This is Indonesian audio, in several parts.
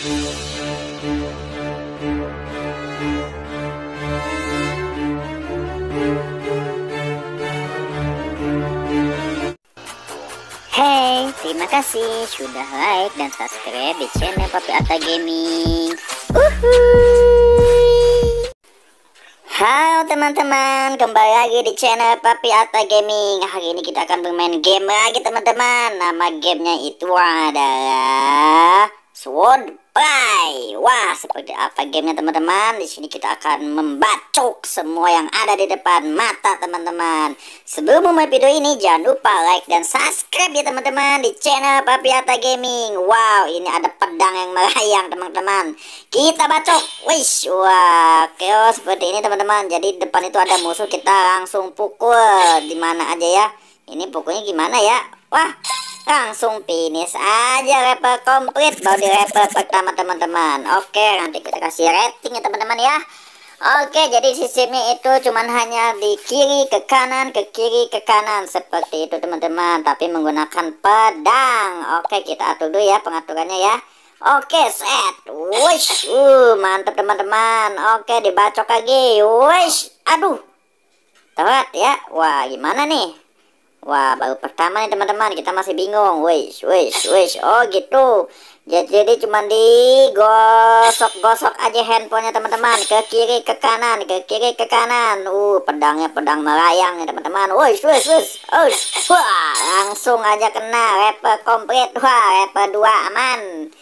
Hey, terima kasih sudah like dan subscribe di channel Papi Ata Gaming. Halo teman-teman, kembali lagi di channel Papi Ata Gaming. Hari ini kita akan bermain game lagi teman-teman. Nama gamenya itu adalah Sword Alright, wah seperti apa gamenya teman-teman? Di sini kita akan membacok semua yang ada di depan mata teman-teman. Sebelum memulai video ini, jangan lupa like dan subscribe ya teman-teman di channel Papiata Gaming. Wow, ini ada pedang yang melayang teman-teman. Kita bacok, wish, wah, keo seperti ini teman-teman. Jadi depan itu ada musuh, kita langsung pukul di mana aja ya. Ini pukulnya gimana ya? Wah, langsung finish aja level komplit baru di level pertama teman-teman oke nanti kita kasih rating ya teman-teman ya Oke, jadi sistemnya itu cuman hanya di kiri ke kanan, ke kiri ke kanan seperti itu teman-teman, tapi menggunakan pedang. Oke, kita atur dulu ya pengaturannya ya. Oke, set. Wish. Uh, mantap teman-teman. Oke, dibacok lagi. Wish. Aduh. Telat ya. Wah, gimana nih? Wah, baru pertama nih teman-teman, kita masih bingung. Wish, wish, wish. Oh, gitu. Jadi cuma digosok-gosok aja handphonenya teman-teman ke kiri ke kanan, ke kiri ke kanan. Uh, pedangnya pedang melayang nih teman-teman. Wish, wish, wish. Wish. Oh, wah, langsung aja kena rapper komplit. Wah, rapper dua aman.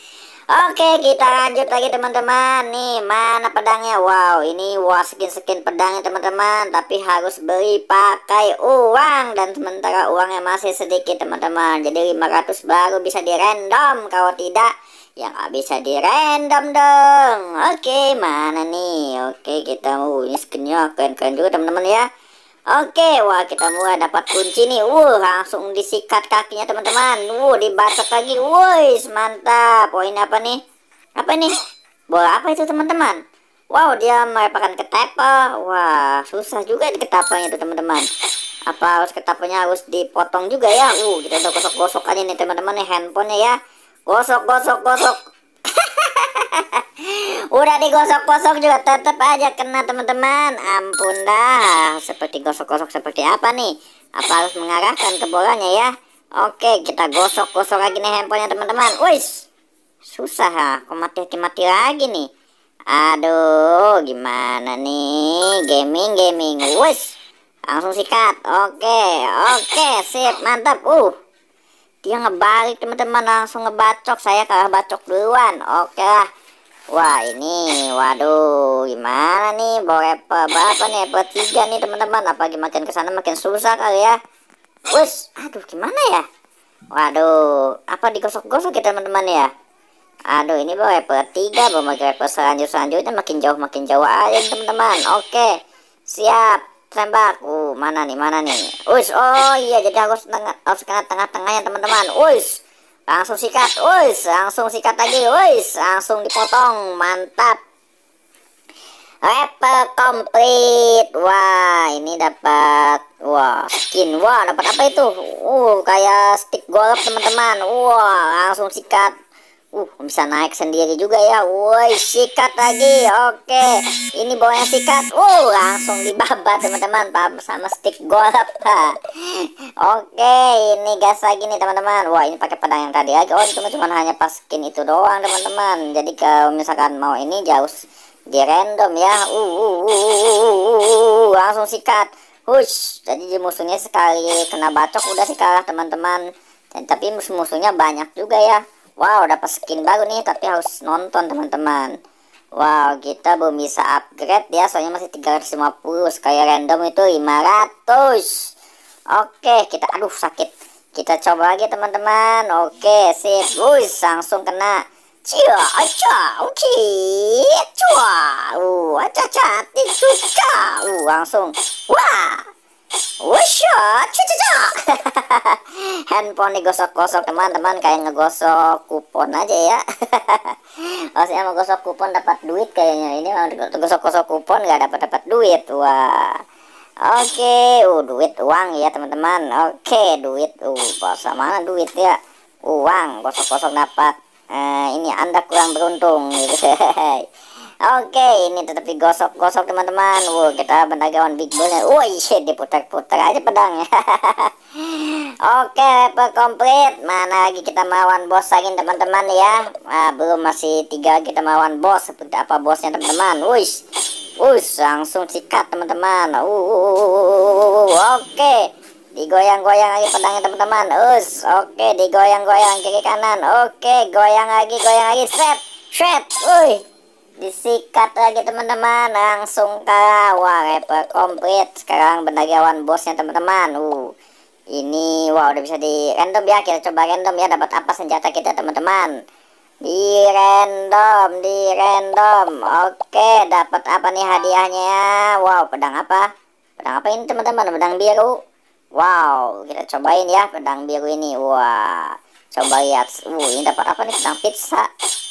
Oke kita lanjut lagi teman-teman Nih mana pedangnya Wow ini wah skin-skin pedangnya teman-teman Tapi harus beli pakai uang Dan sementara uangnya masih sedikit teman-teman Jadi 500 baru bisa di random Kalau tidak ya gak bisa di dong Oke mana nih Oke kita uh, ini skinnya keren-keren juga teman-teman ya Oke, wah kita mulai dapat kunci nih. Wuh, langsung disikat kakinya teman-teman. Wuh, dibacok lagi. Woi, mantap. Poin apa nih? Apa nih? Bola apa itu teman-teman? Wow, dia merupakan ketapel. Wah, susah juga ketapelnya itu teman-teman. Apa harus ketapelnya harus dipotong juga ya? Uh, kita udah gosok-gosok aja nih teman-teman nih handphonenya ya. Gosok, gosok, gosok. Udah digosok-gosok juga tetap aja kena teman-teman. Ampun dah. Seperti gosok-gosok seperti apa nih? Apa harus mengarahkan ke bolanya ya? Oke, kita gosok-gosok lagi nih handphonenya teman-teman. Wis. Susah ya. Kok mati-mati lagi nih? Aduh, gimana nih? Gaming, gaming. Wis. Langsung sikat. Oke, oke, sip, mantap. Uh, dia ngebalik teman-teman langsung ngebacok saya kalah bacok duluan oke lah Wah ini waduh gimana nih bawa apa apa nih apa tiga nih teman-teman apa makin kesana makin susah kali ya Wes aduh gimana ya Waduh apa digosok-gosok ya teman-teman ya Aduh ini bawa apa tiga bawa apa selanjut selanjutnya makin jauh makin jauh aja teman-teman Oke siap tembak uh mana nih mana nih Wes oh iya jadi harus, tengah, harus kena tengah-tengahnya teman-teman Wes Langsung sikat, wuih, langsung sikat lagi, wuih, langsung dipotong, mantap. Apple complete. Wah, ini dapat wah, skin. Wah, dapat apa itu? Uh, kayak stick golf, teman-teman. Wah, langsung sikat Uh, bisa naik sendiri juga ya. Woi, sikat lagi. Oke. Ini bawahnya sikat. Uh, langsung dibabat teman-teman sama stick golap. Oke, ini gas lagi nih teman-teman. Wah, ini pakai pedang yang tadi aja, Oh, cuma cuma hanya paskin itu doang teman-teman. Jadi kalau misalkan mau ini jauh di random ya. Uh uh uh, uh, uh, uh, uh, uh, uh, langsung sikat. Hush, jadi musuhnya sekali kena bacok udah sih kalah teman-teman. Tapi musuh-musuhnya banyak juga ya. Wow dapat skin baru nih tapi harus nonton teman-teman Wow kita belum bisa upgrade ya soalnya masih 350 sekali random itu 500 Oke kita aduh sakit kita coba lagi teman-teman Oke sip Wuih langsung kena Cia aca oke Cua Uh aca suka, Uh langsung Wah Wusha, Handphone digosok-gosok teman-teman kayak ngegosok kupon aja ya. Maksudnya mau gosok kupon dapat duit kayaknya ini mau gosok-gosok kupon nggak dapat dapat duit wah. Oke, okay. uh duit uang ya teman-teman. Oke, okay, duit uh bahasa mana duit ya? Uang gosok-gosok dapat. Uh, ini anda kurang beruntung gitu. Oke, ini tetap digosok-gosok teman-teman. Wow, kita penagawan big bullnya. Woi, shit, diputar-putar aja pedangnya. Oke, level komplit. Mana lagi kita melawan bos lagi teman-teman ya. Nah, belum masih tiga kita melawan bos. Seperti apa bosnya teman-teman. Wush. Wush, langsung sikat teman-teman. oke. Digoyang-goyang lagi pedangnya teman-teman. Us, oke, digoyang-goyang kiri kanan. Oke, goyang lagi, goyang lagi. Set, set. Woi disikat lagi teman-teman langsung kalah wah repot komplit sekarang bendagiawan bosnya teman-teman uh ini wah udah bisa di random ya kita coba random ya dapat apa senjata kita teman-teman di random di random oke dapat apa nih hadiahnya wow pedang apa pedang apa ini teman-teman pedang biru wow kita cobain ya pedang biru ini wah coba lihat uh ini dapat apa nih pedang pizza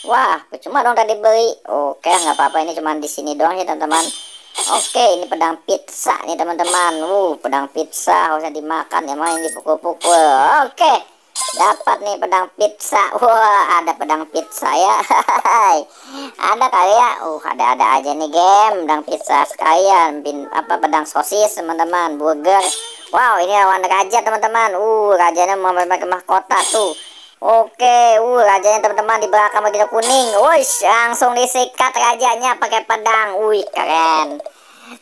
wah cuma dong tadi beli oke nggak apa-apa ini cuma di sini doang ya teman-teman oke ini pedang pizza nih teman-teman uh pedang pizza harusnya dimakan ya main dipukul-pukul oke dapat nih pedang pizza wah ada pedang pizza ya ada kali ya uh ada-ada aja nih game pedang pizza sekalian bin apa pedang sosis teman-teman burger Wow, ini lawan raja teman-teman. Uh, rajanya mau memakai mahkota tuh. Oke, uh rajanya teman-teman di belakang begitu kuning. Wush, langsung disikat rajanya pakai pedang. Wih, keren.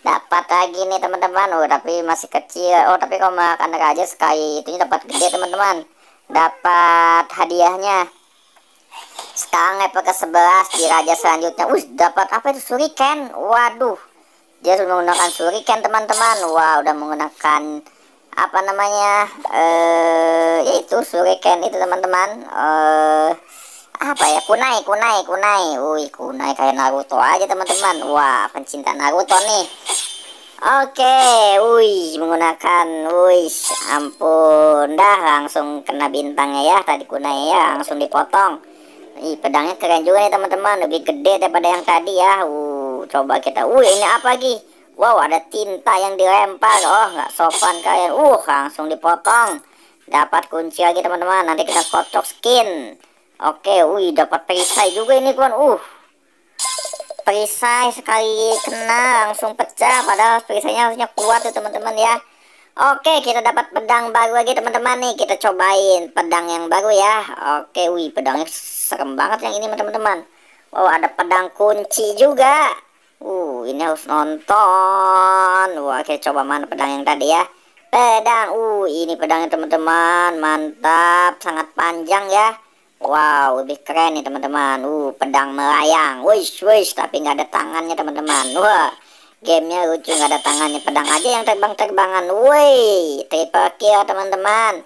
Dapat lagi nih teman-teman. Uh, tapi masih kecil. Oh, tapi kalau makan raja sekali itu dapat gede teman-teman. Dapat hadiahnya. Sekarang level ke-11 di raja selanjutnya. Uh, dapat apa itu suriken? Waduh. Dia sudah menggunakan suriken teman-teman. Wah, udah menggunakan apa namanya eh uh, itu suriken itu teman-teman eh apa ya kunai kunai kunai wih kunai kayak Naruto aja teman-teman wah pencinta Naruto nih Oke, okay, wih menggunakan wih ampun dah langsung kena bintangnya ya tadi kunai ya langsung dipotong. Ih, pedangnya keren juga nih teman-teman, lebih gede daripada yang tadi ya. Uh, coba kita. Wih, ini apa lagi? Wow, ada tinta yang dilempar. Oh, nggak sopan kalian. Uh, langsung dipotong. Dapat kunci lagi teman-teman. Nanti kita kocok skin. Oke, wih, dapat perisai juga ini kawan. Uh, perisai sekali kena langsung pecah. Padahal perisainya harusnya kuat tuh teman-teman ya. Oke, kita dapat pedang baru lagi teman-teman nih. Kita cobain pedang yang baru ya. Oke, wih, pedangnya serem banget yang ini teman-teman. Wow, ada pedang kunci juga. Uh, ini harus nonton. Wah, kita coba mana pedang yang tadi ya. Pedang. Uh, ini pedangnya teman-teman. Mantap, sangat panjang ya. Wow, lebih keren nih teman-teman. Uh, pedang melayang. Wish, wish, tapi nggak ada tangannya teman-teman. Wah, gamenya lucu nggak ada tangannya. Pedang aja yang terbang-terbangan. Woi, triple kill teman-teman.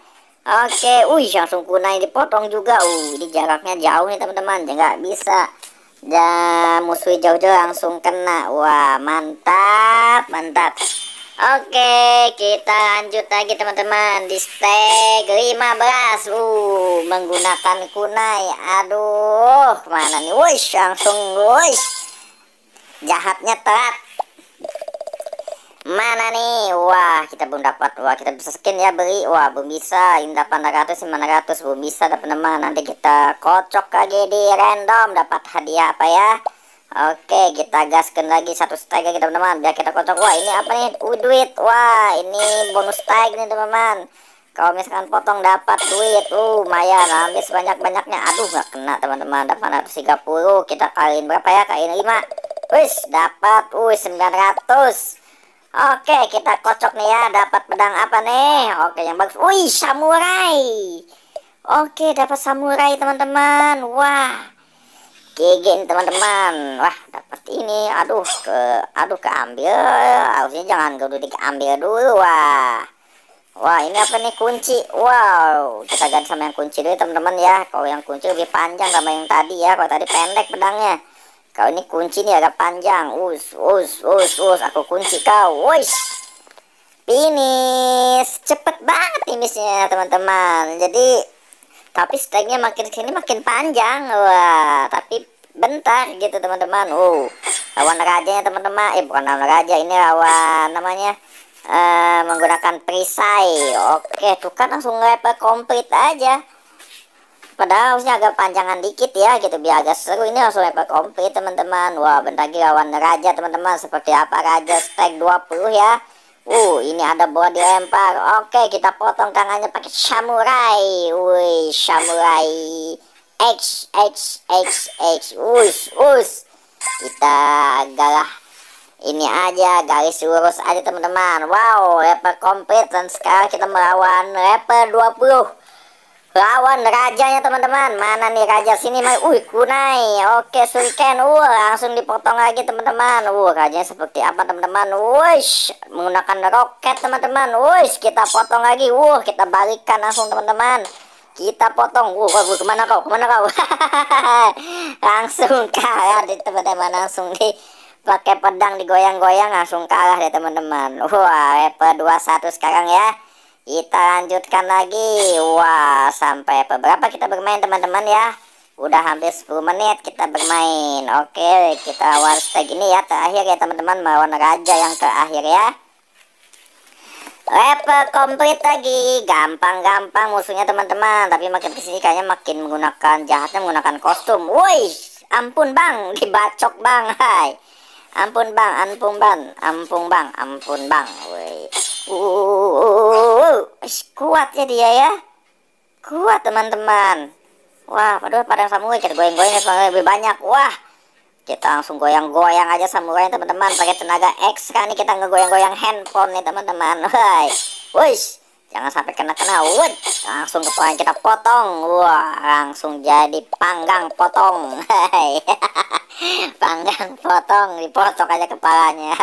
Oke, okay. wih langsung kunai dipotong juga. Uh, ini jaraknya jauh nih teman-teman. Nggak bisa Ya, musuh jauh-jauh langsung kena. Wah, mantap, mantap. Oke, kita lanjut lagi teman-teman di stage 15. Uh, menggunakan kunai. Aduh, mana nih? woi langsung, woi Jahatnya telat. Mana nih? Wah, kita belum dapat. Wah, kita bisa skin ya beli. Wah, belum bisa. Indah 800, 900 belum bisa dapat teman. Nanti kita kocok lagi di random dapat hadiah apa ya? Oke, kita gaskan lagi satu tag lagi teman-teman biar kita kocok. Wah, ini apa nih? Uh, duit. Wah, ini bonus tag nih teman-teman. Kalau misalkan potong dapat duit, uh, lumayan. Ambil banyak banyaknya Aduh, nggak kena teman-teman. Dapat 130. Kita kaliin berapa ya? Kaliin 5. Wih, dapat uh, sembilan 900. Oke, kita kocok nih ya. Dapat pedang apa nih? Oke, yang bagus. Wih, samurai. Oke, dapat samurai teman-teman. Wah. Gigin, teman-teman. Wah, dapat ini. Aduh, ke aduh keambil. Harusnya jangan kudu diambil dulu. Wah. Wah, ini apa nih kunci? Wow, kita ganti sama yang kunci dulu teman-teman ya. Kalau yang kunci lebih panjang sama yang tadi ya. Kalau tadi pendek pedangnya. Kau ini kunci nih agak panjang. Us, us, us, us. Aku kunci kau. Wush. Finish. Cepet banget finishnya teman-teman. Jadi tapi strike-nya makin sini makin panjang. Wah, tapi bentar gitu teman-teman. Uh, lawan rajanya teman-teman. Eh bukan lawan raja, ini lawan namanya uh, menggunakan perisai. Oke, tuh kan langsung level komplit aja. Padahal harusnya agak panjangan dikit ya gitu biar agak seru ini langsung level komplit teman-teman. Wah, bentar lagi lawan raja teman-teman seperti apa raja stack 20 ya. Uh, ini ada bola dilempar. Oke, kita potong tangannya pakai samurai. Wih, samurai. X, X, X, X. Us, us. Kita galah ini aja garis lurus aja teman-teman. Wow, rapper komplit dan sekarang kita melawan rapper 20 lawan rajanya teman-teman mana nih raja sini main uh kunai oke suriken uh langsung dipotong lagi teman-teman uh rajanya seperti apa teman-teman wush menggunakan roket teman-teman wush kita potong lagi uh kita balikkan langsung teman-teman kita potong uh kau kemana kau kemana kau langsung kalah deh teman-teman langsung di pakai pedang digoyang-goyang langsung kalah deh teman-teman wah level 21 sekarang ya kita lanjutkan lagi. Wah, sampai beberapa kita bermain teman-teman ya? Udah hampir 10 menit kita bermain. Oke, kita lawan stage ini ya terakhir ya teman-teman melawan raja yang terakhir ya. Level komplit lagi, gampang-gampang musuhnya teman-teman. Tapi makin kesini kayaknya makin menggunakan jahatnya menggunakan kostum. Woi, ampun bang, dibacok bang, hai. Ampun bang, ampun bang, ampun bang, ampun bang. Woi, uh, uh, uh, uh. Wuh, ish, kuat ya dia ya. Kuat teman-teman. Wah, padahal padang samurai kita goyang-goyang semuanya lebih banyak. Wah, kita langsung goyang-goyang aja samurai teman-teman pakai tenaga X. kan nih kita ngegoyang-goyang handphone nih teman-teman. Woi, woi, jangan sampai kena-kena. Woi, langsung kepala kita potong. Wah, langsung jadi panggang potong. panggang potong dipotong aja kepalanya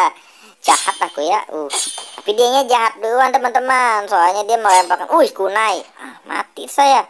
jahat aku ya uh tapi dianya jahat duluan teman-teman soalnya dia melemparkan uh kunai ah, mati saya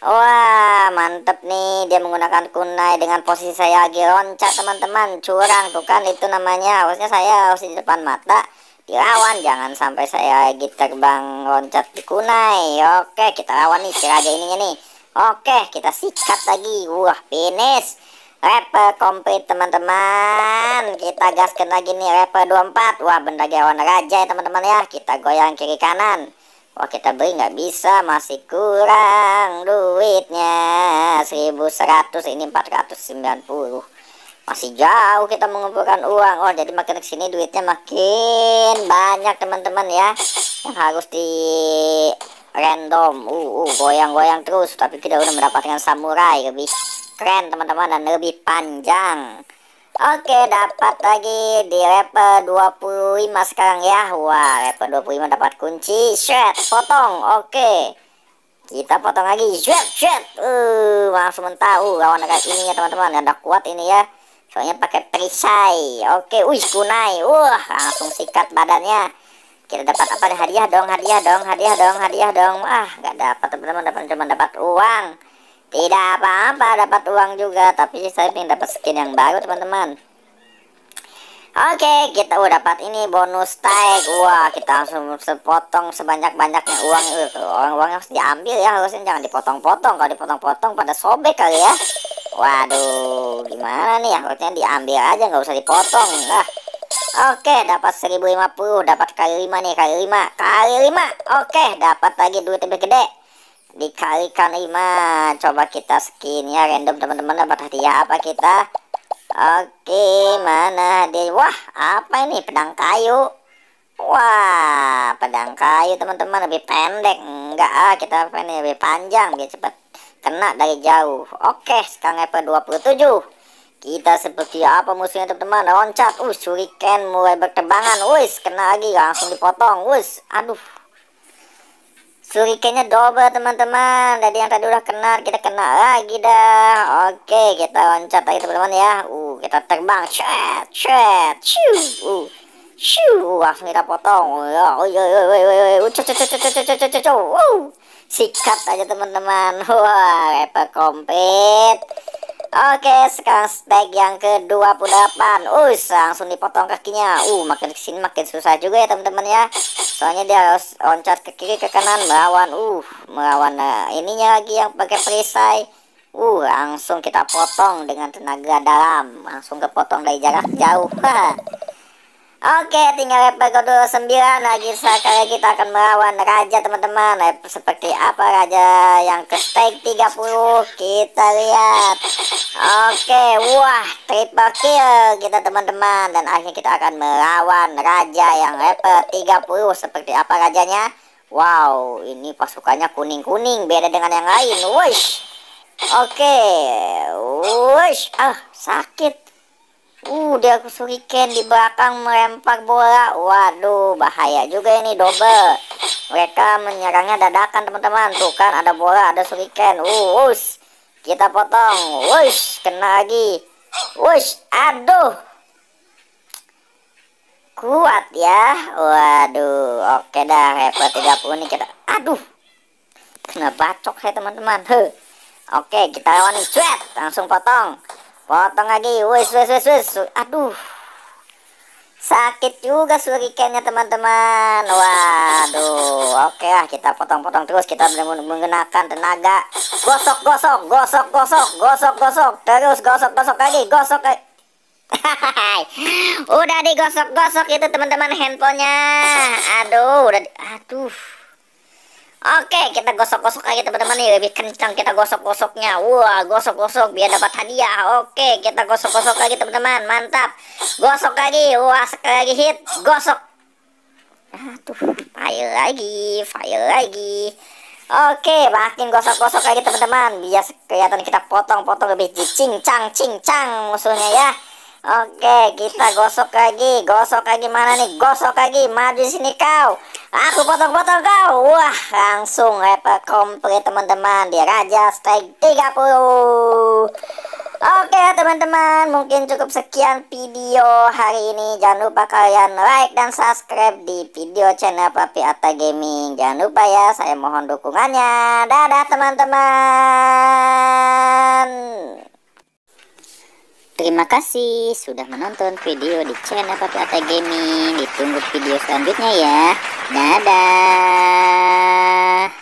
Wah mantep nih dia menggunakan kunai dengan posisi saya lagi loncat teman-teman curang tuh kan itu namanya harusnya saya harus di depan mata dilawan jangan sampai saya lagi terbang loncat di kunai oke kita lawan nih si raja ininya nih oke kita sikat lagi wah finish Rapper komplit teman-teman Kita gaskan lagi nih Rapper 24 Wah benda gawan raja ya teman-teman ya Kita goyang kiri kanan Wah kita beli nggak bisa Masih kurang duitnya 1100 ini 490 Masih jauh kita mengumpulkan uang Oh jadi makin kesini duitnya makin banyak teman-teman ya Yang harus di random uh, uh goyang-goyang terus Tapi kita udah mendapatkan samurai lebih keren teman-teman dan lebih panjang Oke dapat lagi di level 25 sekarang ya Wah level 25 dapat kunci Shred potong oke Kita potong lagi Shred shred uh, Langsung uh, lawan dekat ini ya teman-teman Ada kuat ini ya Soalnya pakai perisai Oke wih kunai Wah langsung sikat badannya kita dapat apa nih hadiah dong hadiah dong hadiah dong hadiah dong ah nggak dapat teman-teman dapat cuma dapat uang tidak apa-apa dapat uang juga Tapi saya ingin dapat skin yang baru teman-teman Oke okay, kita udah dapat ini bonus tag Wah kita langsung sepotong sebanyak-banyaknya uang itu uang uangnya harus diambil ya harusnya jangan dipotong-potong Kalau dipotong-potong pada sobek kali ya Waduh gimana nih harusnya diambil aja nggak usah dipotong lah Oke, dapat 1050, dapat kali 5 nih, kali 5, kali 5. Oke, dapat lagi duit lebih gede dikalikan 5 coba kita skin ya random teman-teman dapat hadiah apa kita oke mana dia? wah apa ini pedang kayu wah pedang kayu teman-teman lebih pendek enggak ah kita ini lebih panjang biar cepat kena dari jauh oke sekarang level 27 kita seperti apa musuhnya teman-teman loncat uh shuriken mulai berterbangan wis kena lagi langsung dipotong wis aduh Surikennya double teman-teman. Jadi yang tadi udah kena kita kena lagi dah. Oke, kita loncat lagi teman-teman ya. Uh, kita terbang. Cet cet ciu. Ciu, langsung kita potong. Sikat aja teman-teman. Wah, repot komplit. Oke, sekarang stack yang ke-28. Us, langsung dipotong kakinya. Uh, makin kesini makin susah juga ya teman-teman ya soalnya dia harus loncat ke kiri ke kanan melawan uh melawan uh, ininya lagi yang pakai perisai uh langsung kita potong dengan tenaga dalam langsung kepotong dari jarak jauh Oke, tinggal level ke-29 lagi sekali kita akan melawan raja teman-teman. Eh, seperti apa raja yang ke stake 30 kita lihat. Oke, wah, triple kill kita teman-teman dan akhirnya kita akan melawan raja yang level 30 seperti apa rajanya. Wow, ini pasukannya kuning-kuning beda dengan yang lain. Wush. Oke, wush. Ah, sakit. Uh, dia kesurikan di belakang melempar bola. Waduh, bahaya juga ini double. Mereka menyerangnya dadakan, teman-teman. Tuh kan ada bola, ada suriken. Uh, wush. Kita potong. Wush, kena lagi. Wush, aduh. Kuat ya. Waduh, oke dah. Level 30 ini kita. Aduh. Kena bacok ya teman-teman. Oke, kita lawan nih. langsung potong. Potong lagi. Wes wes wes wes. Aduh. Sakit juga surikannya teman-teman. Waduh. Oke lah kita potong-potong terus kita menggunakan tenaga. Gosok gosok gosok gosok gosok gosok terus gosok gosok lagi gosok lagi. udah digosok-gosok itu teman-teman handphonenya. Aduh, udah aduh. Oke, kita gosok-gosok aja teman-teman ya, lebih kencang kita gosok-gosoknya. Wah, gosok-gosok biar dapat hadiah. Oke, kita gosok-gosok lagi teman-teman, mantap. Gosok lagi, wah sekali lagi hit, gosok. Aduh, fire lagi, fire lagi. Oke, makin gosok-gosok lagi teman-teman, biar kelihatan kita potong-potong lebih cincang-cincang musuhnya ya. Oke, kita gosok lagi, gosok lagi mana nih? Gosok lagi, maju sini kau. Aku potong-potong kau. Wah, langsung hyper komplit teman-teman dia Raja Strike 30. Oke teman-teman, mungkin cukup sekian video hari ini. Jangan lupa kalian like dan subscribe di video channel Papi Atta Gaming. Jangan lupa ya, saya mohon dukungannya. Dadah teman-teman. Terima kasih sudah menonton video di channel Papi Atta Gaming. Ditunggu video selanjutnya ya. Dadah.